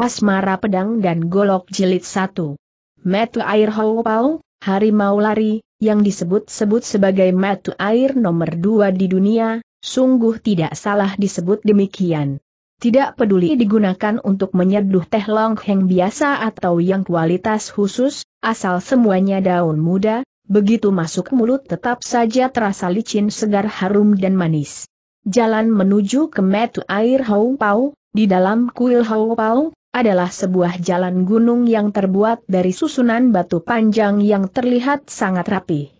Asmara Pedang dan Golok Jilid 1. Metu Air Hou Pau, Harimau Lari, yang disebut-sebut sebagai Metu Air nomor 2 di dunia, sungguh tidak salah disebut demikian. Tidak peduli digunakan untuk menyeduh teh longheng biasa atau yang kualitas khusus, asal semuanya daun muda, begitu masuk mulut tetap saja terasa licin segar harum dan manis. Jalan menuju ke metu air Hou Pau, di dalam kuil Hou Pau, adalah sebuah jalan gunung yang terbuat dari susunan batu panjang yang terlihat sangat rapi.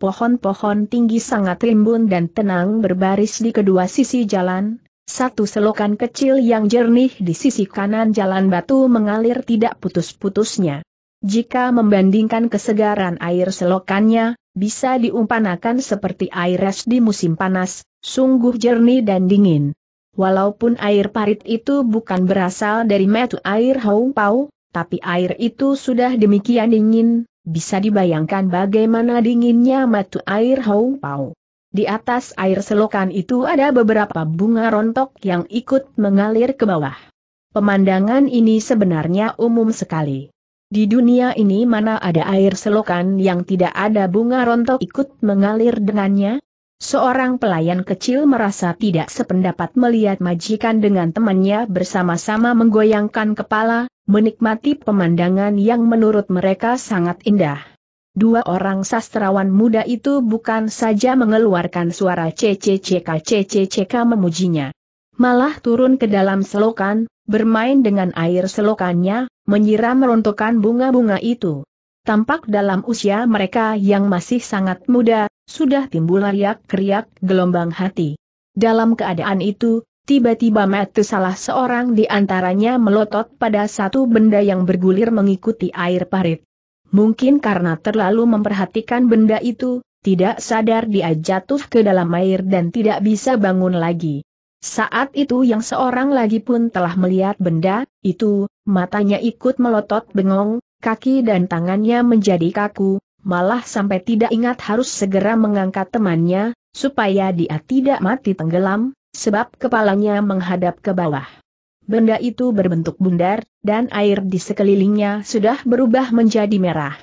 Pohon-pohon tinggi sangat rimbun dan tenang berbaris di kedua sisi jalan, satu selokan kecil yang jernih di sisi kanan jalan batu mengalir tidak putus-putusnya. Jika membandingkan kesegaran air selokannya, bisa diumpanakan seperti air es di musim panas, sungguh jernih dan dingin. Walaupun air parit itu bukan berasal dari metu air Pau, tapi air itu sudah demikian dingin, bisa dibayangkan bagaimana dinginnya metu air Pau. Di atas air selokan itu ada beberapa bunga rontok yang ikut mengalir ke bawah. Pemandangan ini sebenarnya umum sekali. Di dunia ini mana ada air selokan yang tidak ada bunga rontok ikut mengalir dengannya? Seorang pelayan kecil merasa tidak sependapat melihat majikan dengan temannya bersama-sama menggoyangkan kepala, menikmati pemandangan yang menurut mereka sangat indah. Dua orang sastrawan muda itu bukan saja mengeluarkan suara CCCK CCCK memujinya. Malah turun ke dalam selokan, bermain dengan air selokannya, menyiram rontokan bunga-bunga itu. Tampak dalam usia mereka yang masih sangat muda, sudah timbul riak-riak gelombang hati. Dalam keadaan itu, tiba-tiba mati salah seorang di antaranya melotot pada satu benda yang bergulir mengikuti air parit. Mungkin karena terlalu memperhatikan benda itu, tidak sadar dia jatuh ke dalam air dan tidak bisa bangun lagi. Saat itu yang seorang lagi pun telah melihat benda, itu, matanya ikut melotot bengong, kaki dan tangannya menjadi kaku, malah sampai tidak ingat harus segera mengangkat temannya, supaya dia tidak mati tenggelam, sebab kepalanya menghadap ke bawah. Benda itu berbentuk bundar, dan air di sekelilingnya sudah berubah menjadi merah.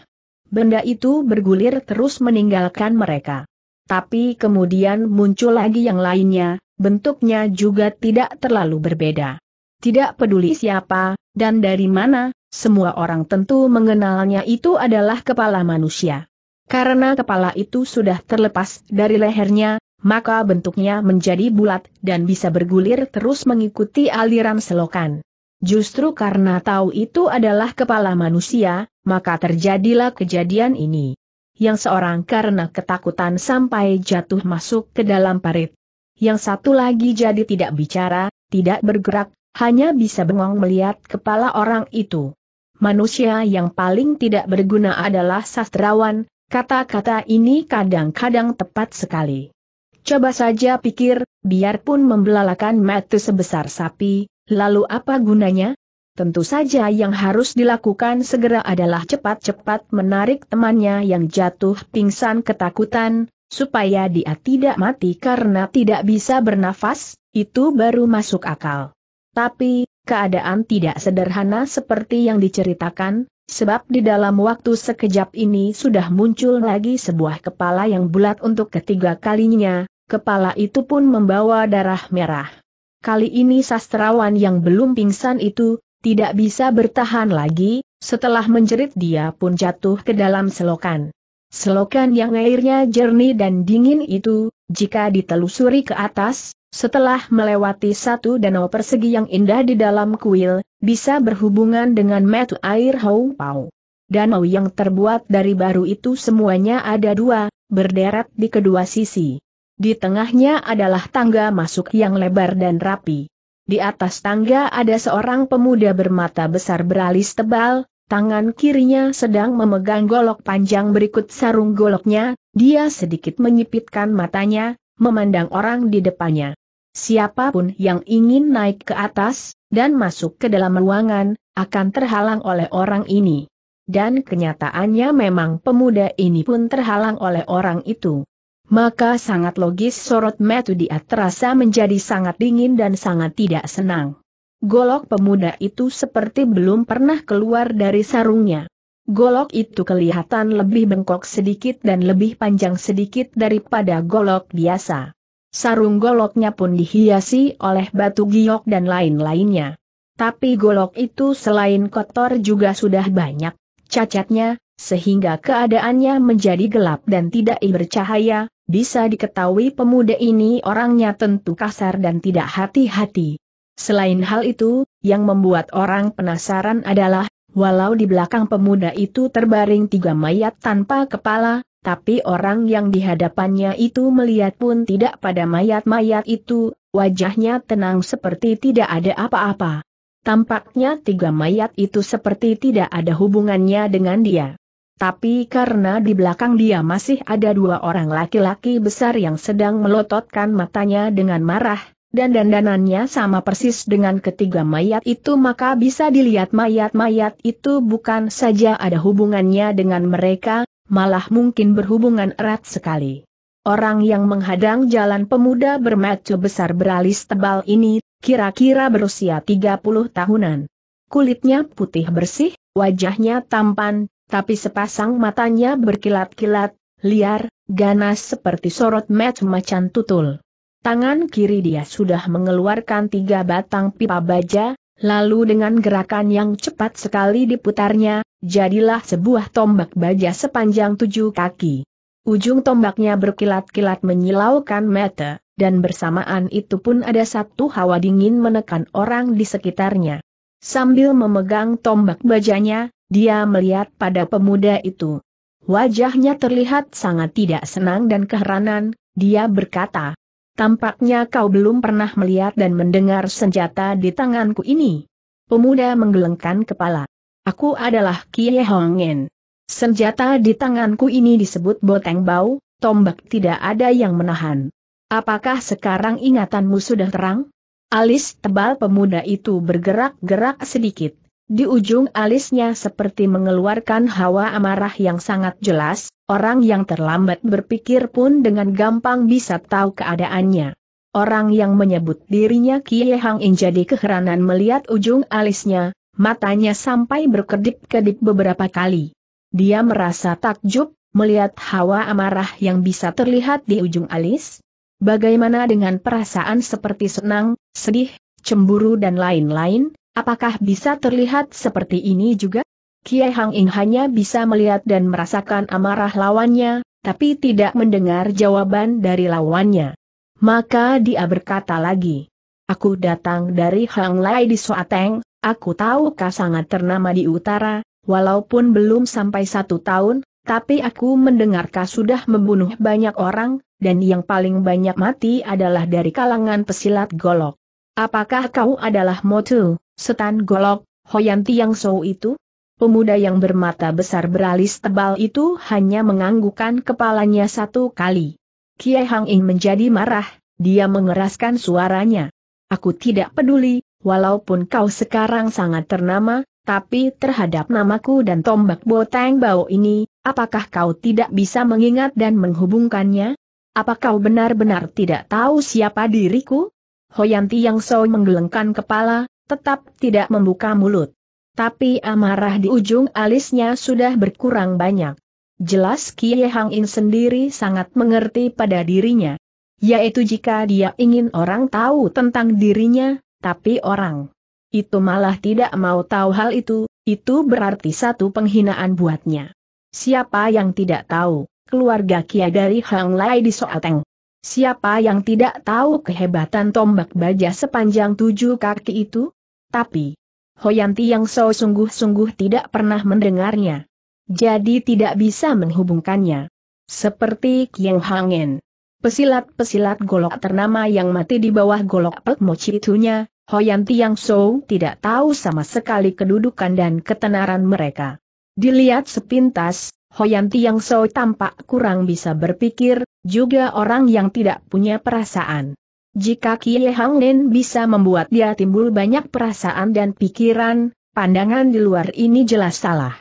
Benda itu bergulir terus meninggalkan mereka. Tapi kemudian muncul lagi yang lainnya, bentuknya juga tidak terlalu berbeda. Tidak peduli siapa, dan dari mana, semua orang tentu mengenalnya itu adalah kepala manusia. Karena kepala itu sudah terlepas dari lehernya, maka bentuknya menjadi bulat dan bisa bergulir terus mengikuti aliran selokan. Justru karena tahu itu adalah kepala manusia, maka terjadilah kejadian ini. Yang seorang karena ketakutan sampai jatuh masuk ke dalam parit. Yang satu lagi jadi tidak bicara, tidak bergerak, hanya bisa bengong melihat kepala orang itu manusia yang paling tidak berguna adalah sastrawan, kata-kata ini kadang-kadang tepat sekali. Coba saja pikir, biarpun membelalakan mata sebesar sapi, lalu apa gunanya? Tentu saja yang harus dilakukan segera adalah cepat-cepat menarik temannya yang jatuh pingsan ketakutan, supaya dia tidak mati karena tidak bisa bernafas, itu baru masuk akal. Tapi, keadaan tidak sederhana seperti yang diceritakan, sebab di dalam waktu sekejap ini sudah muncul lagi sebuah kepala yang bulat untuk ketiga kalinya, kepala itu pun membawa darah merah. Kali ini sastrawan yang belum pingsan itu, tidak bisa bertahan lagi, setelah menjerit dia pun jatuh ke dalam selokan. Selokan yang airnya jernih dan dingin itu, jika ditelusuri ke atas, setelah melewati satu danau persegi yang indah di dalam kuil, bisa berhubungan dengan metu air Hou Pau. Danau yang terbuat dari baru itu semuanya ada dua, berderet di kedua sisi. Di tengahnya adalah tangga masuk yang lebar dan rapi. Di atas tangga ada seorang pemuda bermata besar beralis tebal, tangan kirinya sedang memegang golok panjang berikut sarung goloknya, dia sedikit menyipitkan matanya, memandang orang di depannya. Siapapun yang ingin naik ke atas, dan masuk ke dalam ruangan, akan terhalang oleh orang ini. Dan kenyataannya memang pemuda ini pun terhalang oleh orang itu. Maka sangat logis sorot metu dia terasa menjadi sangat dingin dan sangat tidak senang. Golok pemuda itu seperti belum pernah keluar dari sarungnya. Golok itu kelihatan lebih bengkok sedikit dan lebih panjang sedikit daripada golok biasa. Sarung goloknya pun dihiasi oleh batu giok dan lain-lainnya. Tapi golok itu selain kotor juga sudah banyak cacatnya, sehingga keadaannya menjadi gelap dan tidak bercahaya, bisa diketahui pemuda ini orangnya tentu kasar dan tidak hati-hati. Selain hal itu, yang membuat orang penasaran adalah, walau di belakang pemuda itu terbaring tiga mayat tanpa kepala, tapi orang yang dihadapannya itu melihat pun tidak pada mayat-mayat itu, wajahnya tenang seperti tidak ada apa-apa. Tampaknya tiga mayat itu seperti tidak ada hubungannya dengan dia. Tapi karena di belakang dia masih ada dua orang laki-laki besar yang sedang melototkan matanya dengan marah, dan dandanannya sama persis dengan ketiga mayat itu maka bisa dilihat mayat-mayat itu bukan saja ada hubungannya dengan mereka, malah mungkin berhubungan erat sekali. Orang yang menghadang jalan pemuda bermacu besar beralis tebal ini, kira-kira berusia 30 tahunan. Kulitnya putih bersih, wajahnya tampan, tapi sepasang matanya berkilat-kilat, liar, ganas seperti sorot match macan tutul. Tangan kiri dia sudah mengeluarkan tiga batang pipa baja, lalu dengan gerakan yang cepat sekali diputarnya, jadilah sebuah tombak baja sepanjang tujuh kaki. Ujung tombaknya berkilat-kilat menyilaukan mata, dan bersamaan itu pun ada satu hawa dingin menekan orang di sekitarnya. Sambil memegang tombak bajanya, dia melihat pada pemuda itu. Wajahnya terlihat sangat tidak senang dan keheranan, dia berkata, Tampaknya kau belum pernah melihat dan mendengar senjata di tanganku ini. Pemuda menggelengkan kepala. Aku adalah Kie Hongen. Senjata di tanganku ini disebut boteng bau, tombak tidak ada yang menahan. Apakah sekarang ingatanmu sudah terang? Alis tebal pemuda itu bergerak-gerak sedikit. Di ujung alisnya seperti mengeluarkan hawa amarah yang sangat jelas, orang yang terlambat berpikir pun dengan gampang bisa tahu keadaannya. Orang yang menyebut dirinya Kie Hang jadi keheranan melihat ujung alisnya, matanya sampai berkedip-kedip beberapa kali. Dia merasa takjub, melihat hawa amarah yang bisa terlihat di ujung alis. Bagaimana dengan perasaan seperti senang, sedih, cemburu dan lain-lain, apakah bisa terlihat seperti ini juga? Kiai Hang In hanya bisa melihat dan merasakan amarah lawannya, tapi tidak mendengar jawaban dari lawannya. Maka dia berkata lagi, Aku datang dari Hang Lai di Soateng, Aku tahu kau sangat ternama di utara, walaupun belum sampai satu tahun, tapi aku mendengar kau sudah membunuh banyak orang, dan yang paling banyak mati adalah dari kalangan pesilat golok. Apakah kau adalah Motu, setan golok, Hoyan yang Sou itu? Pemuda yang bermata besar beralis tebal itu hanya menganggukkan kepalanya satu kali. Kiai Hang Ing menjadi marah, dia mengeraskan suaranya. Aku tidak peduli, walaupun kau sekarang sangat ternama, tapi terhadap namaku dan tombak boteng bau ini, apakah kau tidak bisa mengingat dan menghubungkannya? Apa kau benar-benar tidak tahu siapa diriku? Hoyanti yang so menggelengkan kepala, tetap tidak membuka mulut. Tapi amarah di ujung alisnya sudah berkurang banyak. Jelas Kie Hang In sendiri sangat mengerti pada dirinya. Yaitu jika dia ingin orang tahu tentang dirinya, tapi orang itu malah tidak mau tahu hal itu, itu berarti satu penghinaan buatnya. Siapa yang tidak tahu, keluarga Kia dari Hang Lai di Soateng. Siapa yang tidak tahu kehebatan tombak baja sepanjang tujuh kaki itu? Tapi, Hoyanti yang so sungguh-sungguh tidak pernah mendengarnya. Jadi tidak bisa menghubungkannya. Seperti Kieng Hangen. Pesilat-pesilat golok ternama yang mati di bawah golok pek mochi itunya, Hoyan Tiang So tidak tahu sama sekali kedudukan dan ketenaran mereka. Dilihat sepintas, Hoyan Tiang So tampak kurang bisa berpikir, juga orang yang tidak punya perasaan. Jika Kie Hang Nen bisa membuat dia timbul banyak perasaan dan pikiran, pandangan di luar ini jelas salah.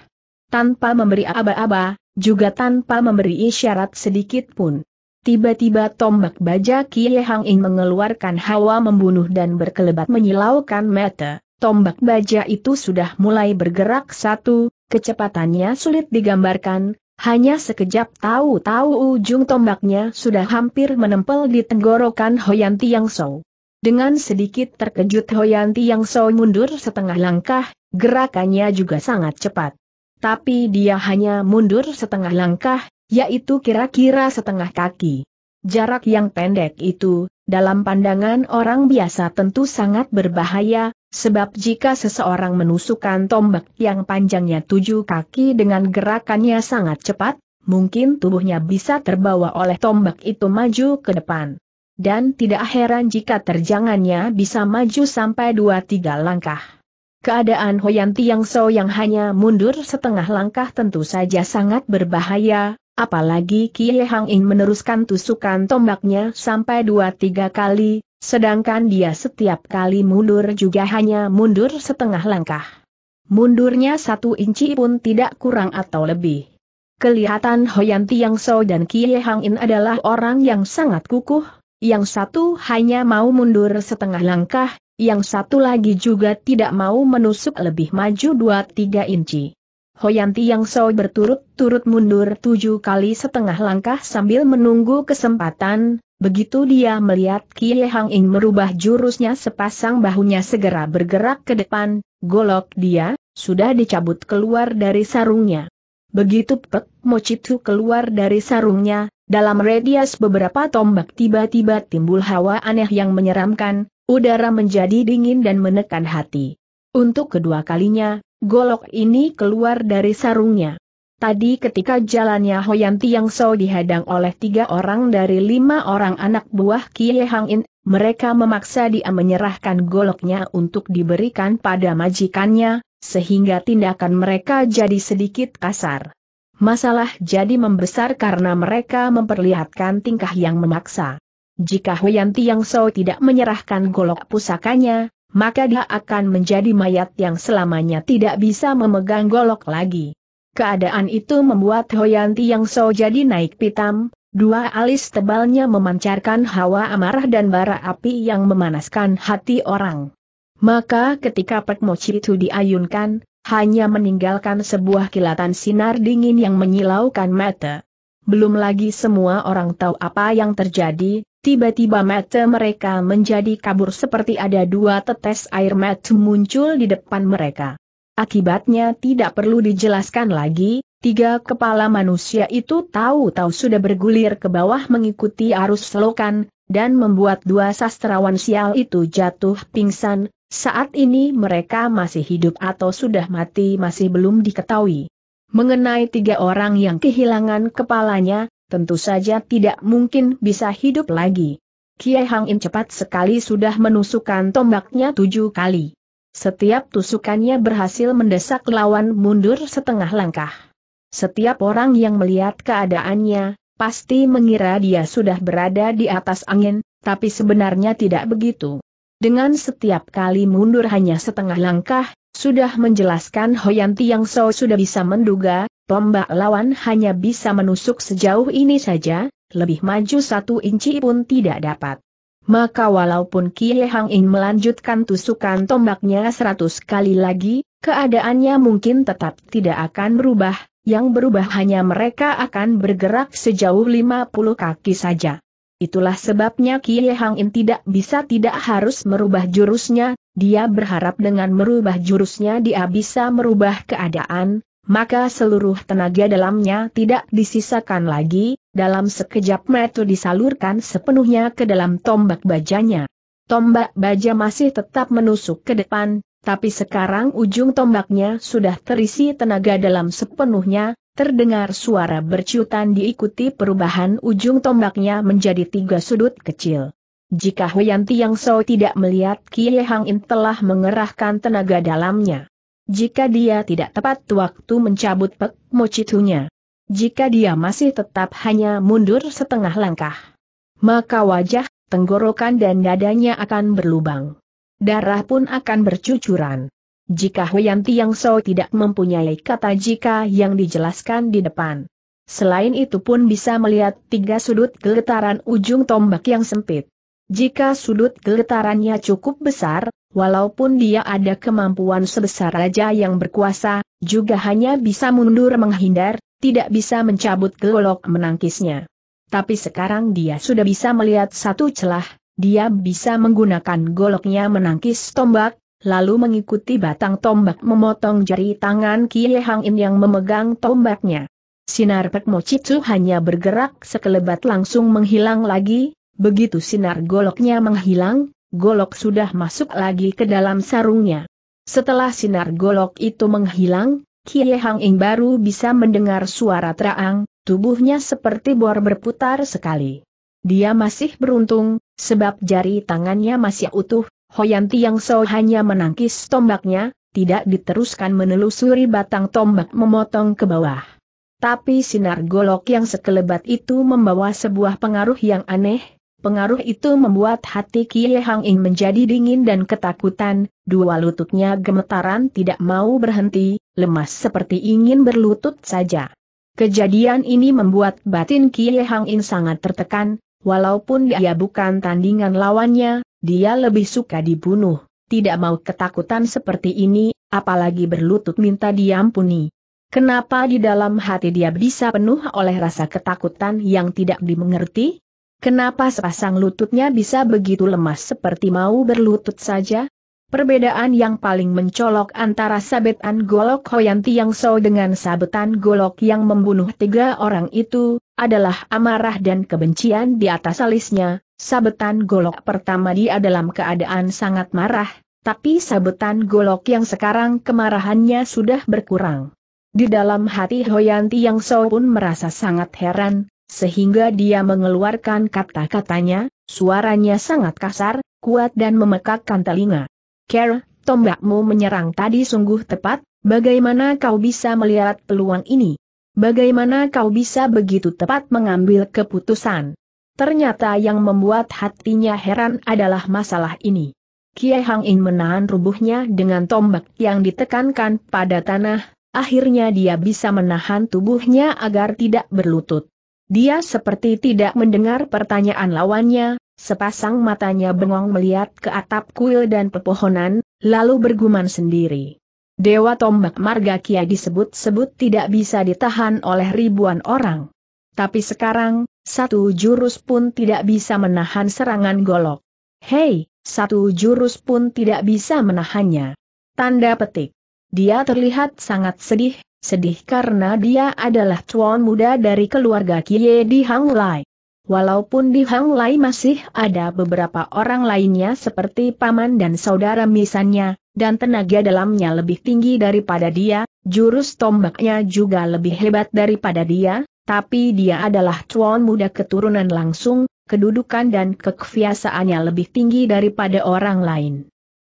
Tanpa memberi aba-aba, juga tanpa memberi isyarat sedikit pun. Tiba-tiba tombak baja Kie Hang In mengeluarkan hawa membunuh dan berkelebat menyilaukan mata. Tombak baja itu sudah mulai bergerak satu, kecepatannya sulit digambarkan, hanya sekejap tahu-tahu ujung tombaknya sudah hampir menempel di tenggorokan Hoyan Yang Sou. Dengan sedikit terkejut Hoyan Yang Sou mundur setengah langkah, gerakannya juga sangat cepat. Tapi dia hanya mundur setengah langkah, yaitu kira-kira setengah kaki. Jarak yang pendek itu, dalam pandangan orang biasa tentu sangat berbahaya, sebab jika seseorang menusukkan tombak yang panjangnya tujuh kaki dengan gerakannya sangat cepat, mungkin tubuhnya bisa terbawa oleh tombak itu maju ke depan. Dan tidak heran jika terjangannya bisa maju sampai dua tiga langkah. Keadaan Hoyanti Yang So yang hanya mundur setengah langkah tentu saja sangat berbahaya, Apalagi Kie Hang In meneruskan tusukan tombaknya sampai dua tiga kali, sedangkan dia setiap kali mundur juga hanya mundur setengah langkah. Mundurnya satu inci pun tidak kurang atau lebih. Kelihatan Hoyan Tiang So dan Kie Hang In adalah orang yang sangat kukuh, yang satu hanya mau mundur setengah langkah, yang satu lagi juga tidak mau menusuk lebih maju dua tiga inci. Hoyanti yang so berturut-turut mundur tujuh kali setengah langkah sambil menunggu kesempatan, begitu dia melihat Kie Hang Ing merubah jurusnya sepasang bahunya segera bergerak ke depan, golok dia, sudah dicabut keluar dari sarungnya. Begitu Pek mochitu keluar dari sarungnya, dalam radius beberapa tombak tiba-tiba timbul hawa aneh yang menyeramkan, udara menjadi dingin dan menekan hati. Untuk kedua kalinya, golok ini keluar dari sarungnya. Tadi ketika jalannya Hoyan Tiang So dihadang oleh tiga orang dari lima orang anak buah Kie Hang In, mereka memaksa dia menyerahkan goloknya untuk diberikan pada majikannya, sehingga tindakan mereka jadi sedikit kasar. Masalah jadi membesar karena mereka memperlihatkan tingkah yang memaksa. Jika Hoyan Tiang So tidak menyerahkan golok pusakanya, maka dia akan menjadi mayat yang selamanya tidak bisa memegang golok lagi. Keadaan itu membuat Hoyanti yang so jadi naik pitam, dua alis tebalnya memancarkan hawa amarah dan bara api yang memanaskan hati orang. Maka ketika Mochi itu diayunkan, hanya meninggalkan sebuah kilatan sinar dingin yang menyilaukan mata belum lagi semua orang tahu apa yang terjadi, tiba-tiba mata mereka menjadi kabur seperti ada dua tetes air mata muncul di depan mereka. Akibatnya tidak perlu dijelaskan lagi, tiga kepala manusia itu tahu-tahu sudah bergulir ke bawah mengikuti arus selokan, dan membuat dua sastrawan sial itu jatuh pingsan, saat ini mereka masih hidup atau sudah mati masih belum diketahui. Mengenai tiga orang yang kehilangan kepalanya, tentu saja tidak mungkin bisa hidup lagi. Kiai Hang In cepat sekali sudah menusukkan tombaknya tujuh kali. Setiap tusukannya berhasil mendesak lawan mundur setengah langkah. Setiap orang yang melihat keadaannya, pasti mengira dia sudah berada di atas angin, tapi sebenarnya tidak begitu. Dengan setiap kali mundur hanya setengah langkah, sudah menjelaskan Hoyanti yang so sudah bisa menduga, tombak lawan hanya bisa menusuk sejauh ini saja, lebih maju satu inci pun tidak dapat. Maka walaupun Kie Hang In melanjutkan tusukan tombaknya seratus kali lagi, keadaannya mungkin tetap tidak akan berubah, yang berubah hanya mereka akan bergerak sejauh lima puluh kaki saja. Itulah sebabnya Kie Hang In tidak bisa tidak harus merubah jurusnya, dia berharap dengan merubah jurusnya dia bisa merubah keadaan, maka seluruh tenaga dalamnya tidak disisakan lagi, dalam sekejap metu disalurkan sepenuhnya ke dalam tombak bajanya. Tombak baja masih tetap menusuk ke depan, tapi sekarang ujung tombaknya sudah terisi tenaga dalam sepenuhnya, terdengar suara berciutan diikuti perubahan ujung tombaknya menjadi tiga sudut kecil jika Huyan Tiang So tidak melihat Kie Hang In telah mengerahkan tenaga dalamnya. Jika dia tidak tepat waktu mencabut pek mocitunya. Jika dia masih tetap hanya mundur setengah langkah. Maka wajah, tenggorokan dan dadanya akan berlubang. Darah pun akan bercucuran. Jika Huyan Tiang So tidak mempunyai kata jika yang dijelaskan di depan. Selain itu pun bisa melihat tiga sudut geletaran ujung tombak yang sempit. Jika sudut geletarannya cukup besar, walaupun dia ada kemampuan sebesar raja yang berkuasa, juga hanya bisa mundur menghindar, tidak bisa mencabut golok menangkisnya. Tapi sekarang dia sudah bisa melihat satu celah, dia bisa menggunakan goloknya menangkis tombak, lalu mengikuti batang tombak memotong jari tangan Kie Hang In yang memegang tombaknya. Sinar Pek Chitsu hanya bergerak sekelebat langsung menghilang lagi, Begitu sinar goloknya menghilang, golok sudah masuk lagi ke dalam sarungnya. Setelah sinar golok itu menghilang, Kie Hang Ing baru bisa mendengar suara terang, tubuhnya seperti bor berputar sekali. Dia masih beruntung, sebab jari tangannya masih utuh, Hoyan Tiang So hanya menangkis tombaknya, tidak diteruskan menelusuri batang tombak memotong ke bawah. Tapi sinar golok yang sekelebat itu membawa sebuah pengaruh yang aneh, Pengaruh itu membuat hati Kie Hang Ing menjadi dingin dan ketakutan, dua lututnya gemetaran tidak mau berhenti, lemas seperti ingin berlutut saja. Kejadian ini membuat batin Kie Hang Ing sangat tertekan, walaupun dia bukan tandingan lawannya, dia lebih suka dibunuh, tidak mau ketakutan seperti ini, apalagi berlutut minta diampuni. Kenapa di dalam hati dia bisa penuh oleh rasa ketakutan yang tidak dimengerti? Kenapa sepasang lututnya bisa begitu lemas seperti mau berlutut saja? Perbedaan yang paling mencolok antara sabetan golok Hoyanti yang so dengan sabetan golok yang membunuh tiga orang itu, adalah amarah dan kebencian di atas alisnya. Sabetan golok pertama dia dalam keadaan sangat marah, tapi sabetan golok yang sekarang kemarahannya sudah berkurang. Di dalam hati Hoyanti yang so pun merasa sangat heran, sehingga dia mengeluarkan kata-katanya, suaranya sangat kasar, kuat dan memekakkan telinga. Care, tombakmu menyerang tadi sungguh tepat, bagaimana kau bisa melihat peluang ini? Bagaimana kau bisa begitu tepat mengambil keputusan? Ternyata yang membuat hatinya heran adalah masalah ini. Kiai Hang In menahan rubuhnya dengan tombak yang ditekankan pada tanah, akhirnya dia bisa menahan tubuhnya agar tidak berlutut. Dia seperti tidak mendengar pertanyaan lawannya, sepasang matanya bengong melihat ke atap kuil dan pepohonan, lalu bergumam sendiri. Dewa tombak marga Kia disebut-sebut tidak bisa ditahan oleh ribuan orang. Tapi sekarang, satu jurus pun tidak bisa menahan serangan golok. Hei, satu jurus pun tidak bisa menahannya. Tanda petik. Dia terlihat sangat sedih, Sedih karena dia adalah tuan muda dari keluarga Kie di Hang Lai. Walaupun di Hang Lai masih ada beberapa orang lainnya seperti paman dan saudara misannya, dan tenaga dalamnya lebih tinggi daripada dia, jurus tombaknya juga lebih hebat daripada dia, tapi dia adalah tuan muda keturunan langsung, kedudukan dan kekfiasaannya lebih tinggi daripada orang lain.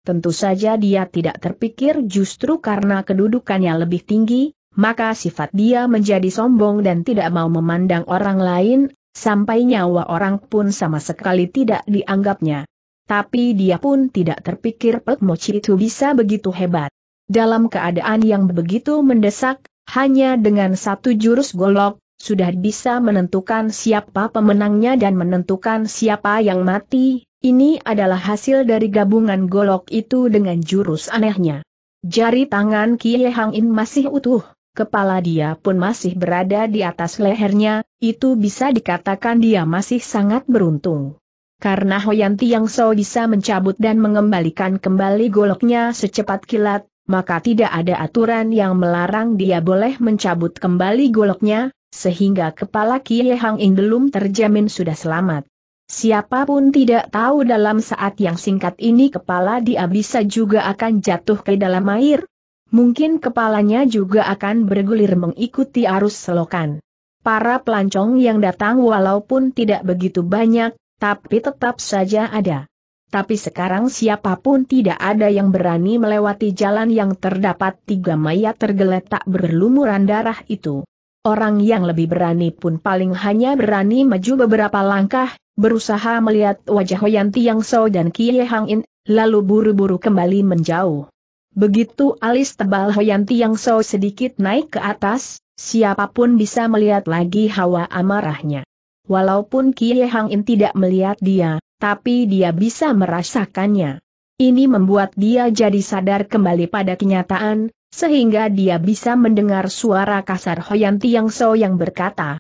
Tentu saja dia tidak terpikir justru karena kedudukannya lebih tinggi, maka sifat dia menjadi sombong dan tidak mau memandang orang lain, sampai nyawa orang pun sama sekali tidak dianggapnya. Tapi dia pun tidak terpikir Pek Mochi itu bisa begitu hebat. Dalam keadaan yang begitu mendesak, hanya dengan satu jurus golok, sudah bisa menentukan siapa pemenangnya dan menentukan siapa yang mati, ini adalah hasil dari gabungan golok itu dengan jurus anehnya. Jari tangan Kie Hang In masih utuh, kepala dia pun masih berada di atas lehernya, itu bisa dikatakan dia masih sangat beruntung. Karena Hoyanti yang So bisa mencabut dan mengembalikan kembali goloknya secepat kilat, maka tidak ada aturan yang melarang dia boleh mencabut kembali goloknya, sehingga kepala Kie Hang In belum terjamin sudah selamat. Siapapun tidak tahu dalam saat yang singkat ini kepala dia bisa juga akan jatuh ke dalam air, mungkin kepalanya juga akan bergulir mengikuti arus selokan. Para pelancong yang datang walaupun tidak begitu banyak, tapi tetap saja ada. Tapi sekarang siapapun tidak ada yang berani melewati jalan yang terdapat tiga mayat tergeletak berlumuran darah itu. Orang yang lebih berani pun paling hanya berani maju beberapa langkah, berusaha melihat wajah Hoyanti Yang So dan Kie Hang In, lalu buru-buru kembali menjauh. Begitu alis tebal Hoyanti yang so sedikit naik ke atas, siapapun bisa melihat lagi hawa amarahnya. Walaupun Kie Hang In tidak melihat dia, tapi dia bisa merasakannya. Ini membuat dia jadi sadar kembali pada kenyataan, sehingga dia bisa mendengar suara kasar Hoyanti yang so yang berkata,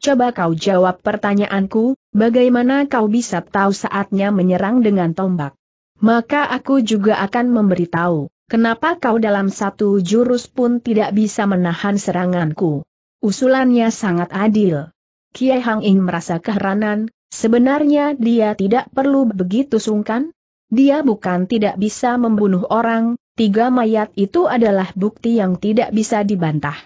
Coba kau jawab pertanyaanku, bagaimana kau bisa tahu saatnya menyerang dengan tombak? Maka aku juga akan memberitahu. Kenapa kau dalam satu jurus pun tidak bisa menahan seranganku? Usulannya sangat adil. Kiai Hang Ing merasa keheranan, sebenarnya dia tidak perlu begitu sungkan? Dia bukan tidak bisa membunuh orang, tiga mayat itu adalah bukti yang tidak bisa dibantah.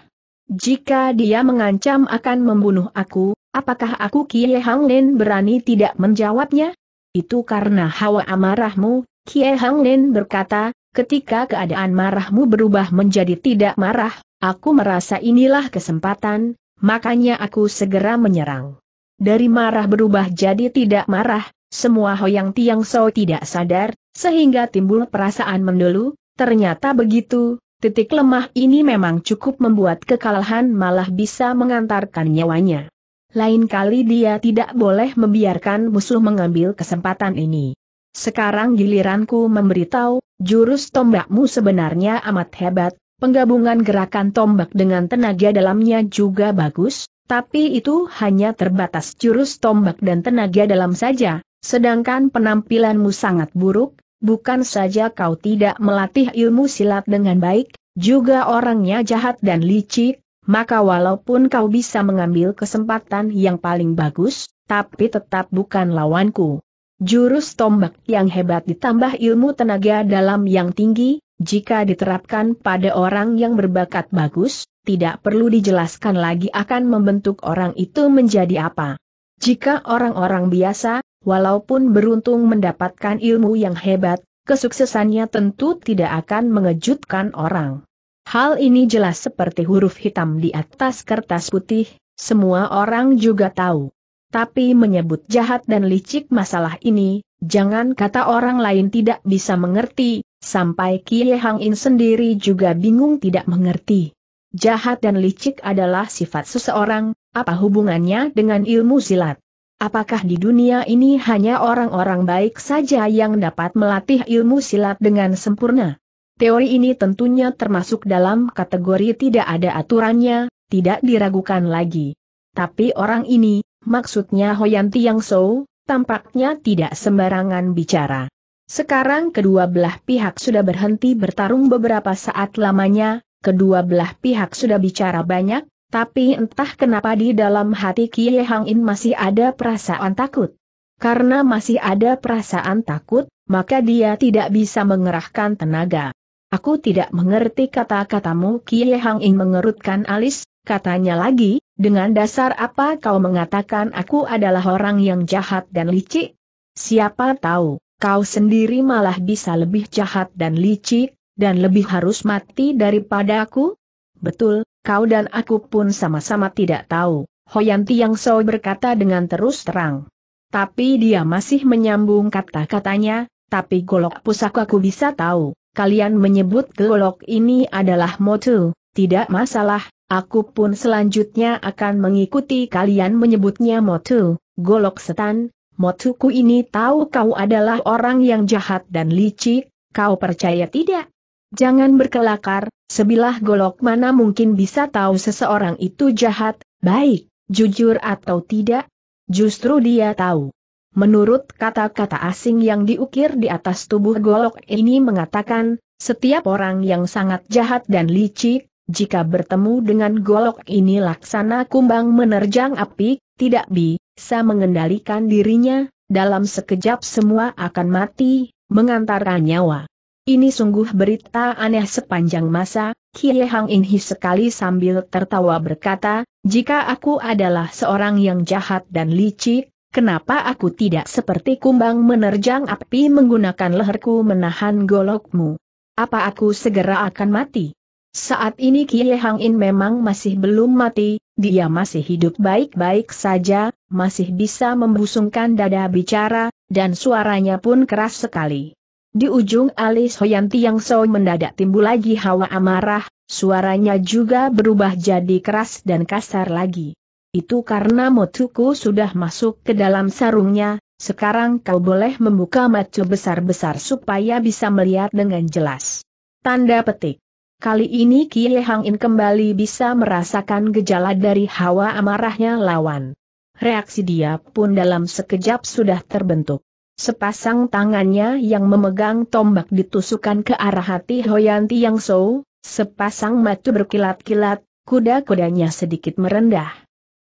Jika dia mengancam akan membunuh aku, apakah aku Kie Hang Lin berani tidak menjawabnya? Itu karena hawa amarahmu, Kie Hang Lin berkata, ketika keadaan marahmu berubah menjadi tidak marah, aku merasa inilah kesempatan, makanya aku segera menyerang. Dari marah berubah jadi tidak marah, semua Hoyang Tiang So tidak sadar, sehingga timbul perasaan mendulu. ternyata begitu, titik lemah ini memang cukup membuat kekalahan malah bisa mengantarkan nyawanya. Lain kali dia tidak boleh membiarkan musuh mengambil kesempatan ini. Sekarang giliranku memberitahu, jurus tombakmu sebenarnya amat hebat, penggabungan gerakan tombak dengan tenaga dalamnya juga bagus, tapi itu hanya terbatas jurus tombak dan tenaga dalam saja, sedangkan penampilanmu sangat buruk, bukan saja kau tidak melatih ilmu silat dengan baik, juga orangnya jahat dan licik, maka walaupun kau bisa mengambil kesempatan yang paling bagus, tapi tetap bukan lawanku. Jurus tombak yang hebat ditambah ilmu tenaga dalam yang tinggi, jika diterapkan pada orang yang berbakat bagus, tidak perlu dijelaskan lagi akan membentuk orang itu menjadi apa. Jika orang-orang biasa, walaupun beruntung mendapatkan ilmu yang hebat, kesuksesannya tentu tidak akan mengejutkan orang. Hal ini jelas seperti huruf hitam di atas kertas putih, semua orang juga tahu. Tapi menyebut jahat dan licik masalah ini, jangan kata orang lain tidak bisa mengerti, sampai Kie Hang In sendiri juga bingung tidak mengerti. Jahat dan licik adalah sifat seseorang, apa hubungannya dengan ilmu silat? Apakah di dunia ini hanya orang-orang baik saja yang dapat melatih ilmu silat dengan sempurna? Teori ini tentunya termasuk dalam kategori tidak ada aturannya, tidak diragukan lagi. Tapi orang ini, maksudnya Hoyan Tiang So, tampaknya tidak sembarangan bicara. Sekarang kedua belah pihak sudah berhenti bertarung beberapa saat lamanya, kedua belah pihak sudah bicara banyak, tapi entah kenapa di dalam hati Kie Hang In masih ada perasaan takut. Karena masih ada perasaan takut, maka dia tidak bisa mengerahkan tenaga. Aku tidak mengerti kata-katamu Kie Hang In mengerutkan alis, katanya lagi, dengan dasar apa kau mengatakan aku adalah orang yang jahat dan licik? Siapa tahu, kau sendiri malah bisa lebih jahat dan licik, dan lebih harus mati daripada aku? Betul, kau dan aku pun sama-sama tidak tahu, Hoyanti Yang So berkata dengan terus terang. Tapi dia masih menyambung kata-katanya, tapi golok pusakaku bisa tahu, kalian menyebut golok ini adalah motu, tidak masalah, Aku pun selanjutnya akan mengikuti kalian menyebutnya Motu, Golok Setan, Motuku ini tahu kau adalah orang yang jahat dan licik, kau percaya tidak? Jangan berkelakar, sebilah golok mana mungkin bisa tahu seseorang itu jahat, baik, jujur atau tidak? Justru dia tahu. Menurut kata-kata asing yang diukir di atas tubuh golok ini mengatakan, setiap orang yang sangat jahat dan licik, jika bertemu dengan golok ini laksana kumbang menerjang api, tidak bisa mengendalikan dirinya, dalam sekejap semua akan mati, mengantarkan nyawa. Ini sungguh berita aneh sepanjang masa, Kie Hang Inhi sekali sambil tertawa berkata, jika aku adalah seorang yang jahat dan licik, kenapa aku tidak seperti kumbang menerjang api menggunakan leherku menahan golokmu? Apa aku segera akan mati? Saat ini Kie Hang In memang masih belum mati, dia masih hidup baik-baik saja, masih bisa membusungkan dada bicara, dan suaranya pun keras sekali. Di ujung alis Hoyan Tiang So mendadak timbul lagi hawa amarah, suaranya juga berubah jadi keras dan kasar lagi. Itu karena motuku sudah masuk ke dalam sarungnya, sekarang kau boleh membuka mata besar-besar supaya bisa melihat dengan jelas. Tanda petik. Kali ini Kie Hang In kembali bisa merasakan gejala dari hawa amarahnya lawan. Reaksi dia pun dalam sekejap sudah terbentuk. Sepasang tangannya yang memegang tombak ditusukan ke arah hati Hoyanti Yang So. sepasang mata berkilat-kilat, kuda-kudanya sedikit merendah.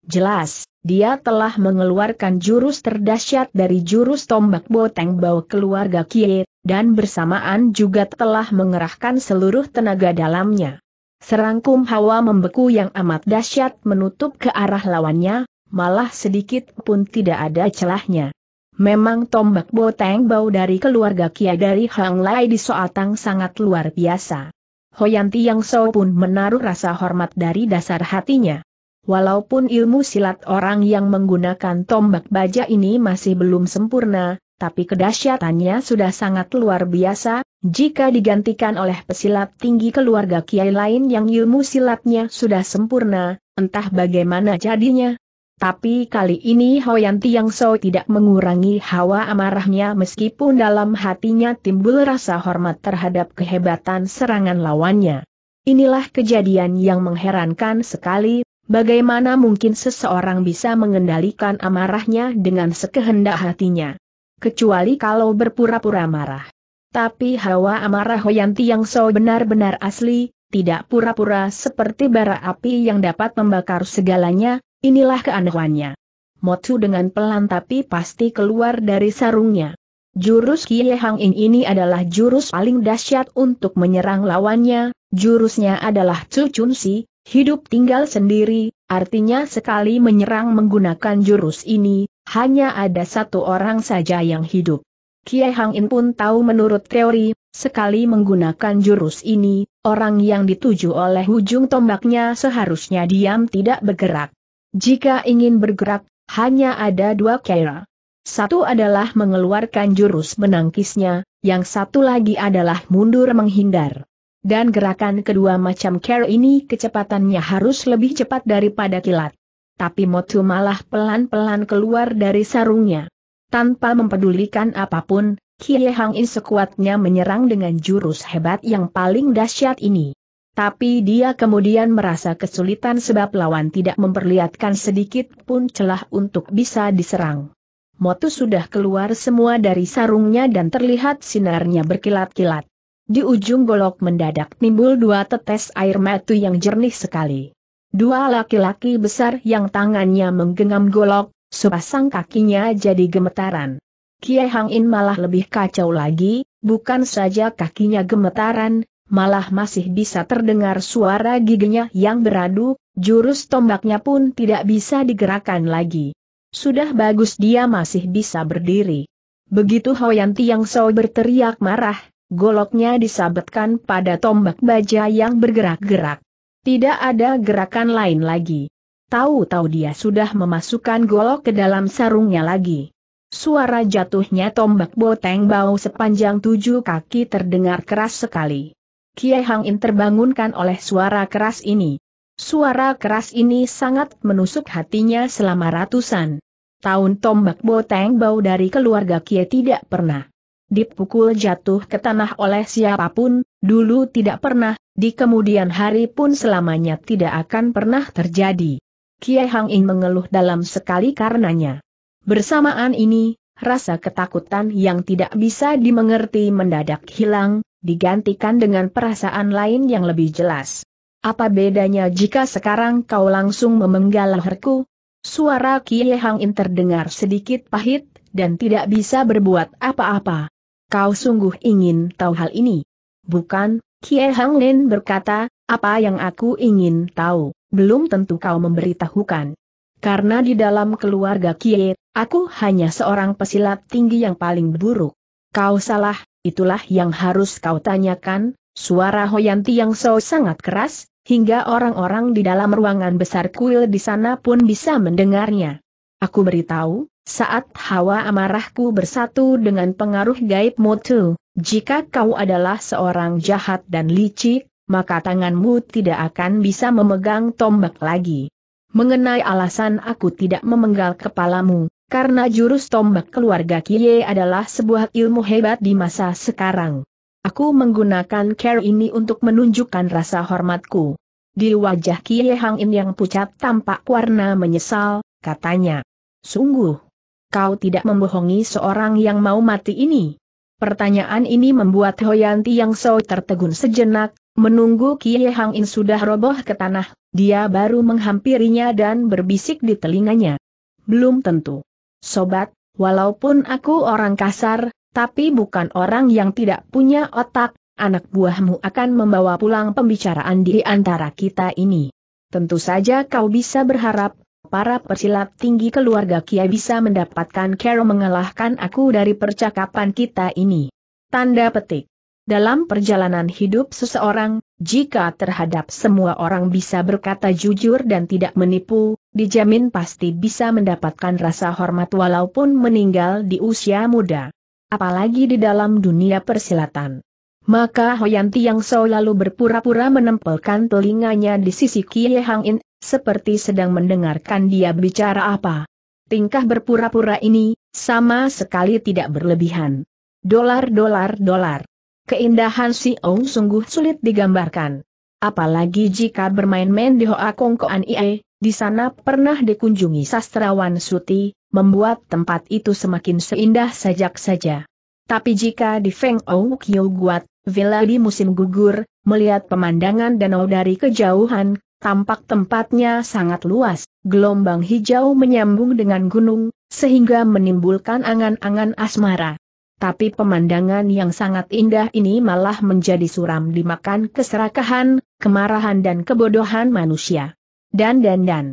Jelas, dia telah mengeluarkan jurus terdahsyat dari jurus tombak boteng bau keluarga Kie, dan bersamaan juga telah mengerahkan seluruh tenaga dalamnya. Serangkum hawa membeku yang amat dahsyat menutup ke arah lawannya, malah sedikit pun tidak ada celahnya. Memang tombak boteng bau dari keluarga Kia dari Hang Lai di Soatang sangat luar biasa. Hoyanti Yang So pun menaruh rasa hormat dari dasar hatinya. Walaupun ilmu silat orang yang menggunakan tombak baja ini masih belum sempurna, tapi kedahsyatannya sudah sangat luar biasa, jika digantikan oleh pesilat tinggi keluarga kiai lain yang ilmu silatnya sudah sempurna, entah bagaimana jadinya. Tapi kali ini Hoyanti yang So tidak mengurangi hawa amarahnya meskipun dalam hatinya timbul rasa hormat terhadap kehebatan serangan lawannya. Inilah kejadian yang mengherankan sekali, bagaimana mungkin seseorang bisa mengendalikan amarahnya dengan sekehendak hatinya kecuali kalau berpura-pura marah. Tapi hawa amarah Hoyanti yang so benar-benar asli, tidak pura-pura seperti bara api yang dapat membakar segalanya, inilah keanehannya. Motu dengan pelan tapi pasti keluar dari sarungnya. Jurus Kie Hang In ini adalah jurus paling dahsyat untuk menyerang lawannya, jurusnya adalah Chu Chun Si, hidup tinggal sendiri, artinya sekali menyerang menggunakan jurus ini, hanya ada satu orang saja yang hidup. Kie Hang In pun tahu menurut teori, sekali menggunakan jurus ini, orang yang dituju oleh ujung tombaknya seharusnya diam tidak bergerak. Jika ingin bergerak, hanya ada dua cara. Satu adalah mengeluarkan jurus menangkisnya, yang satu lagi adalah mundur menghindar. Dan gerakan kedua macam care ini kecepatannya harus lebih cepat daripada kilat tapi Motu malah pelan-pelan keluar dari sarungnya. Tanpa mempedulikan apapun, Kie Hang In sekuatnya menyerang dengan jurus hebat yang paling dahsyat ini. Tapi dia kemudian merasa kesulitan sebab lawan tidak memperlihatkan sedikit pun celah untuk bisa diserang. Motu sudah keluar semua dari sarungnya dan terlihat sinarnya berkilat-kilat. Di ujung golok mendadak timbul dua tetes air matu yang jernih sekali. Dua laki-laki besar yang tangannya menggenggam golok, sepasang kakinya jadi gemetaran. Kiai Hangin malah lebih kacau lagi, bukan saja kakinya gemetaran, malah masih bisa terdengar suara giginya yang beradu, jurus tombaknya pun tidak bisa digerakkan lagi. Sudah bagus dia masih bisa berdiri. Begitu Hoyanti yang so berteriak marah, goloknya disabetkan pada tombak baja yang bergerak-gerak. Tidak ada gerakan lain lagi. Tahu-tahu dia sudah memasukkan golok ke dalam sarungnya lagi. Suara jatuhnya tombak boteng bau sepanjang tujuh kaki terdengar keras sekali. Kiai Hang In terbangunkan oleh suara keras ini. Suara keras ini sangat menusuk hatinya selama ratusan tahun tombak boteng bau dari keluarga Kiai tidak pernah dipukul jatuh ke tanah oleh siapapun, dulu tidak pernah, di kemudian hari pun selamanya tidak akan pernah terjadi. Kiai Hang In mengeluh dalam sekali karenanya. Bersamaan ini, rasa ketakutan yang tidak bisa dimengerti mendadak hilang, digantikan dengan perasaan lain yang lebih jelas. Apa bedanya jika sekarang kau langsung memenggal leherku? Suara Kiai Hang In terdengar sedikit pahit, dan tidak bisa berbuat apa-apa. Kau sungguh ingin tahu hal ini? Bukan, Kie Hang Lin berkata, apa yang aku ingin tahu, belum tentu kau memberitahukan. Karena di dalam keluarga Kie, aku hanya seorang pesilat tinggi yang paling buruk. Kau salah, itulah yang harus kau tanyakan, suara Hoyanti yang so sangat keras, hingga orang-orang di dalam ruangan besar kuil di sana pun bisa mendengarnya. Aku beritahu, saat hawa amarahku bersatu dengan pengaruh gaib mutu, jika kau adalah seorang jahat dan licik, maka tanganmu tidak akan bisa memegang tombak lagi. Mengenai alasan aku tidak memenggal kepalamu, karena jurus tombak keluarga Kie adalah sebuah ilmu hebat di masa sekarang. Aku menggunakan care ini untuk menunjukkan rasa hormatku. Di wajah Kie Hang In yang pucat tampak warna menyesal, katanya. Sungguh, kau tidak membohongi seorang yang mau mati ini. Pertanyaan ini membuat Hoyanti yang so tertegun sejenak, menunggu Kie Hang In sudah roboh ke tanah, dia baru menghampirinya dan berbisik di telinganya. Belum tentu. Sobat, walaupun aku orang kasar, tapi bukan orang yang tidak punya otak, anak buahmu akan membawa pulang pembicaraan di antara kita ini. Tentu saja kau bisa berharap, para persilat tinggi keluarga Kia bisa mendapatkan Carol mengalahkan aku dari percakapan kita ini. Tanda petik. Dalam perjalanan hidup seseorang, jika terhadap semua orang bisa berkata jujur dan tidak menipu, dijamin pasti bisa mendapatkan rasa hormat walaupun meninggal di usia muda. Apalagi di dalam dunia persilatan. Maka Hoyan Tiang selalu berpura-pura menempelkan telinganya di sisi Kie Hang In, seperti sedang mendengarkan dia bicara apa. Tingkah berpura-pura ini, sama sekali tidak berlebihan. Dolar dolar dolar. Keindahan si Ong sungguh sulit digambarkan. Apalagi jika bermain-main di Hoa Kong Koan Ie, di sana pernah dikunjungi sastrawan Suti, membuat tempat itu semakin seindah sajak saja. Tapi jika di Feng Ou Guat, villa di musim gugur, melihat pemandangan danau dari kejauhan, tampak tempatnya sangat luas, gelombang hijau menyambung dengan gunung, sehingga menimbulkan angan-angan asmara. Tapi pemandangan yang sangat indah ini malah menjadi suram dimakan keserakahan, kemarahan dan kebodohan manusia. Dan dan dan.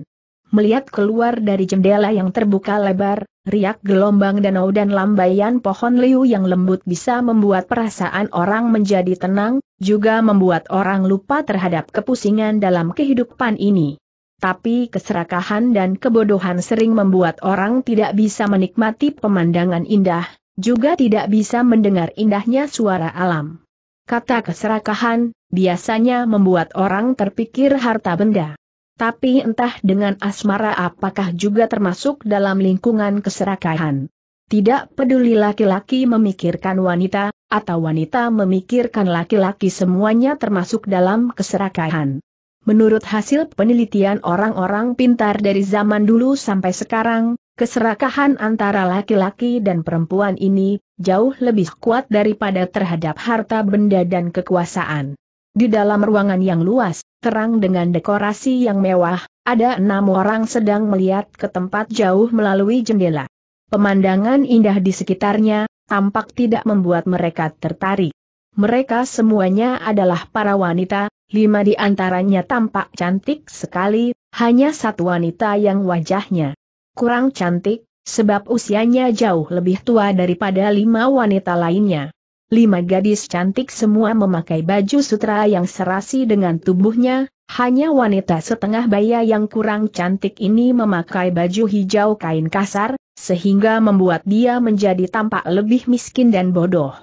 Melihat keluar dari jendela yang terbuka lebar, riak gelombang danau dan lambaian pohon liu yang lembut bisa membuat perasaan orang menjadi tenang, juga membuat orang lupa terhadap kepusingan dalam kehidupan ini. Tapi keserakahan dan kebodohan sering membuat orang tidak bisa menikmati pemandangan indah, juga tidak bisa mendengar indahnya suara alam. Kata keserakahan, biasanya membuat orang terpikir harta benda. Tapi entah dengan asmara apakah juga termasuk dalam lingkungan keserakahan. Tidak peduli laki-laki memikirkan wanita, atau wanita memikirkan laki-laki semuanya termasuk dalam keserakahan. Menurut hasil penelitian orang-orang pintar dari zaman dulu sampai sekarang, keserakahan antara laki-laki dan perempuan ini jauh lebih kuat daripada terhadap harta benda dan kekuasaan. Di dalam ruangan yang luas, terang dengan dekorasi yang mewah, ada enam orang sedang melihat ke tempat jauh melalui jendela. Pemandangan indah di sekitarnya, tampak tidak membuat mereka tertarik. Mereka semuanya adalah para wanita, lima di antaranya tampak cantik sekali, hanya satu wanita yang wajahnya kurang cantik, sebab usianya jauh lebih tua daripada lima wanita lainnya lima gadis cantik semua memakai baju sutra yang serasi dengan tubuhnya, hanya wanita setengah baya yang kurang cantik ini memakai baju hijau kain kasar, sehingga membuat dia menjadi tampak lebih miskin dan bodoh.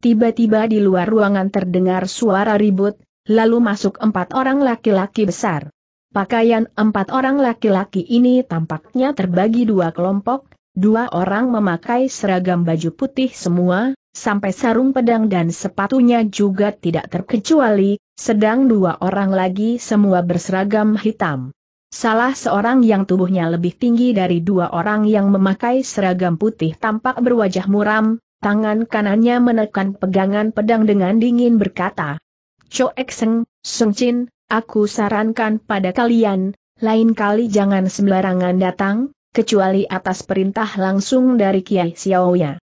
Tiba-tiba di luar ruangan terdengar suara ribut, lalu masuk empat orang laki-laki besar. Pakaian empat orang laki-laki ini tampaknya terbagi dua kelompok, dua orang memakai seragam baju putih semua, sampai sarung pedang dan sepatunya juga tidak terkecuali, sedang dua orang lagi semua berseragam hitam. Salah seorang yang tubuhnya lebih tinggi dari dua orang yang memakai seragam putih tampak berwajah muram, tangan kanannya menekan pegangan pedang dengan dingin berkata, Choek Seng, Seng Chin, aku sarankan pada kalian, lain kali jangan sembarangan datang, kecuali atas perintah langsung dari Kiai Xiaoya.